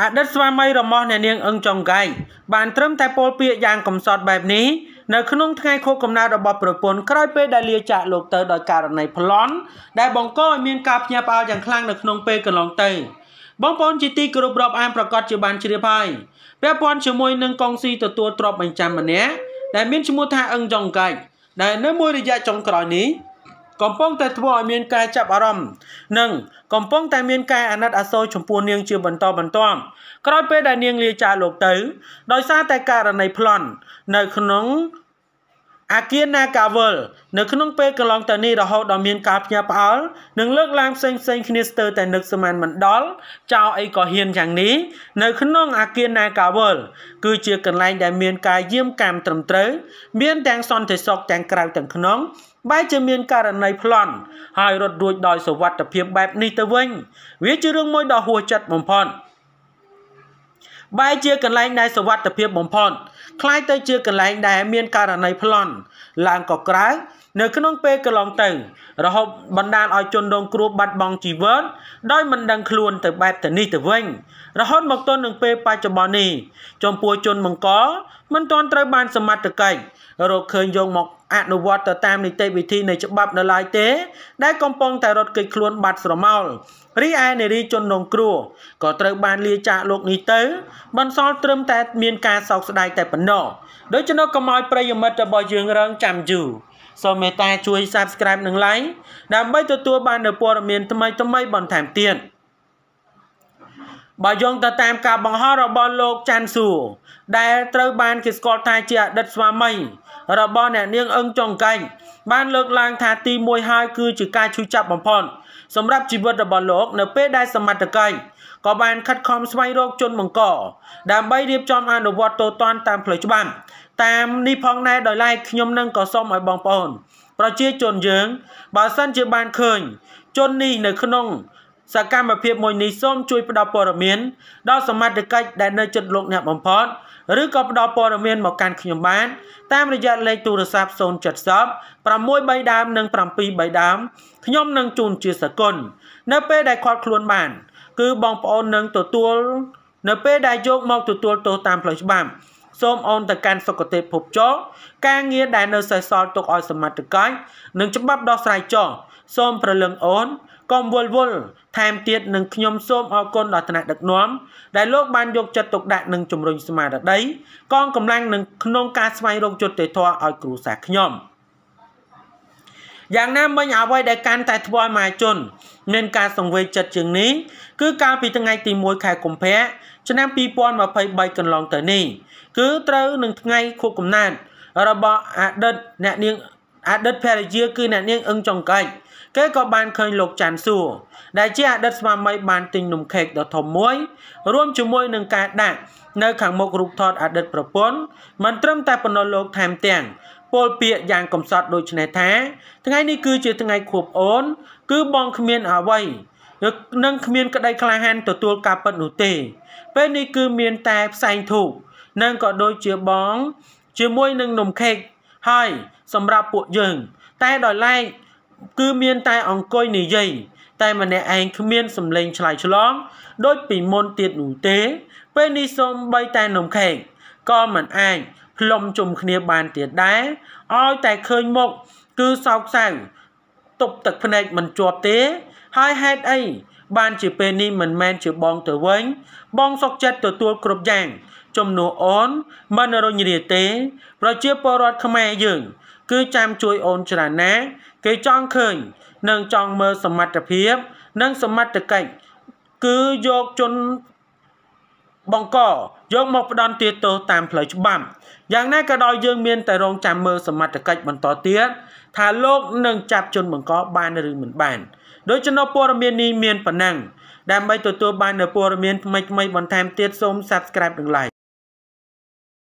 អតីតស្វាមីរបស់អ្នកនាងអឹងចុងកែកបានត្រឹមតែពោលពាក្យយ៉ាងកំសត់បែបនេះនៅក្នុងថ្ងៃខួបកំណើតរបស់ប្រពន្ធក្រោយពេលដែលលាចាកលោកទៅដោយករណីប្លន់ដែលបង្កឲ្យមានការភ្ញាក់ផ្អើលយ៉ាងខ្លាំងនៅក្នុងពេលកន្លងទៅបងប្អូនជាទីគោរពរាប់អានប្រកាសជាបានជ្រាបហើយពាក់ព័ន្ធជាមួយនឹងកងស៊ីទទួលទ្របបញ្ចាំម្នាក់ដែលមានឈ្មោះថាអឹងចុងកែកដែលនៅមួយរយៈចុងក្រោយនេះកំពុងតែធ្វើឲ្យមានការចាប់អារម្មណ៍និងកំពុងតែមានការអាណិតអាសូរចំពោះនាងជាបន្តបន្ទាប់ក្រោយពេលដែលនាងលាចាកលោកទៅដោយសារតែករណីប្លន់នៅក្នុងអាគៀនណាកាវលនៅក្នុងពេលកន្លងទៅនេះរហូតដល់មានការផ្ញើផ្អើលនិងលើកឡើងផ្សេងផ្សេងគ្នាស្ទើរតែនឹកស្មានមិនដល់ចៅអីក៏ហ៊ានយ៉ាងនេះនៅក្នុងអាគៀនណាកាវលគឺជាកន្លែងដែល មានការយាមកាមត្រឹមត្រូវមានទាំងសន្តិសុខទាំងក្រៅទាំងក្នុងបែរជាមានករណីប្លន់ហើយរត់រួចដោយសវត្ថភាពបែបនេះទៅវិញវាជារឿងមួយដ៏ហួសចិត្តបំផុតបែរជាកន្លែងដែលសវត្ថភាពបំផុតคล้ายទៅជាកន្លែងដែលមានករណីប្លន់ឡើងក៏ក្រៅនៅក្នុងពេលកន្លងទៅរហូតបណ្ដាលឲ្យជនរងគ្រោះបាត់បង់ជីវិតដោយមិនដឹងខ្លួនទៅបែបទៅនេះទៅវិញ រហូតមកទល់នឹងពេលបច្ចុប្បន្ននេះចំពោះជនបង្កមិនទាន់ត្រូវបានសមត្ថកិច្ចរកឃើញយកមកអនុវត្តទៅតាមនីតិវិធីនៃច្បាប់នៅឡើយទេ ដែលកំពុងតែរត់គេចខ្លួនបាត់ស្រមោលរីឯនារីជនរងគ្រោះក៏ត្រូវបានលាចាកលោកនេះទៅ បន្សល់ត្រឹមតែមានការសោកស្ដាយតែប៉ុណ្ណោះដូច្នោះកុំឲ្យប្រិយមិត្តរបស់យើងរងចាំយូរសូមមេត្តាជួយ Subscribe និង Like ដើម្បីទទួល បាននូវព័ត៌មានថ្មីៗបន្ថែមទៀតបើយោងទៅតាមការបង្ហោះរបស់លោកចាន់សួរដែល ត្រូវបានគេស្គាល់ថាជាអតីតស្វាមី របស់អ្នកនាងអឹងចុងកែងបានលើកឡើងថាទីមួយហើយ គឺជាការឈឺចាប់បំផុតសម្រាប់ជីវិតរបស់លោកនៅពេលដែលសមត្ថកិច្ចក៏បានខិតខំស្វែងរកជនបង្ក ដើម្បីរៀបចំអនុវត្តទូទាត់តាមផ្លូវច្បាប់តាមនេះផងដែរដោយឡែកខ្ញុំនឹងក៏សូមឲ្យបងប្អូន ប្រជាជនយើងបើសិនជាបានឃើញជននេះនៅក្នុង សកម្មភាពមួយនេះសូមជួយ ផ្ដល់ព័ត៌មានដល់សមត្ថកិច្ចដែលនៅជិតលោកអ្នកបំផុតឬក៏ផ្ដល់ព័ត៌មានមកកាន់ខ្ញុំបាន តាមរយៈលេខទូរស័ព្ទ070 63ដើមនិង73ដើមខ្ញុំនឹងជូនជាសកុលនៅពេលដែលគាត់ខ្លួនបានគឺបងប្អូននឹងទទួល នៅពេលដែលយកមកទទួលទោសតាមផ្លូវច្បាប់សូមអូនទៅកាន់សុគតិភពចោការងារដែលនៅសេសសល់ទុកឲ្យសមត្ថកិច្ចនិងច្បាប់ដោះស្រាយចោសូមប្រលឹងអូនកុំវល់វល់ថែមទៀតនឹងខ្ញុំសូមអរគុណដល់ថ្នាក់ដឹកនាំដែលលោកបានយកចិត្តទុកដាក់និងជំរុញស្មារតីកងកម្លាំងនឹងក្នុងការស្វែងរកយុត្តិធម៌ឲ្យគ្រួសារខ្ញុំ។យ៉ាងណាមិញអ្វីដែលកាន់តែធ្វើឲ្យមហាជនមានការសង្វេគចិត្តជាងនេះគឺកាលពីថ្ងៃទី1ខែកុម្ភៈឆ្នាំ2023កន្លងទៅនេះគឺត្រូវនឹងថ្ងៃខួបកំណើតរបស់អតីតអ្នកនាងអតីតភរិយាគឺអ្នកនាងអឹងចង្កាច់គេក៏បានឃើញលោកច័ន្ទសួរ ដែលជាអតីតស្វាមីបានទិញនំខេកដ៏ធំមួយរួមជាមួយនឹងការដាក់នៅខាងមុខរូបថតអតីតប្រពន្ធមិនត្រឹមតែប៉ុណ្ណោះលោកថែមទាំងពលពាកយ៉ាងកំសត់ដូចនេះថាថ្ងៃនេះគឺជាថ្ងៃខួបអូនគឺបងគ្មានអ្វីនឹងគ្មានក្តីក្លាហានទទួលការពិតនោះទេ ពេលនេះគឺមានតែផ្សែងធូបនិងក៏ដូចជាបងជាមួយនឹងនំខេកហើយសម្រាប់ពួកយើង តែដោយឡែកគឺមានតែអង្គុយនិយាយតែម្នាក់ឯងគ្មានសម្លេងឆ្លើយឆ្លងដូចពីមុនទៀតនោះទេ ពេលនេះសូមបីតែនំខេកក៏មិនអាចផ្លុំជុំគ្នាបានទៀតដែរឲ្យតែឃើញមុខគឺសោកសៅទប់ទឹកភ្នែកមិនជាប់ទេហើយហេតុអីបានជាពេលនេះមិនមែនជាបងទៅវិញ បងសុកចិត្តទទួលគ្រប់យ៉ាងជំនួសអូនមិនរញរាទេ ប្រជាពលរដ្ឋខ្មែរយើង គឺចាំជួយអូនច្រើនណាស់គេចង់ឃើញ និងចង់មើលសមត្ថភាព និងសមត្ថកិច្ចគឺយកជនបង្កយកមកផ្ដន់ទាទោសតាមផ្លូវច្បាប់យ៉ាងណាក៏ដោយយើងមានតែរងចាំមើលសមត្ថកិច្ចបន្តទៀតថាលោកនឹងចាប់ជនបង្កបានឬមិនបានដោយចំណុចព័ត៌មាននេះមានប៉ុណ្ណឹងដើម្បីទទួលបាននូវព័ត៌មានថ្មីៗបន្ថែមទៀតសូម Subscribe និង Like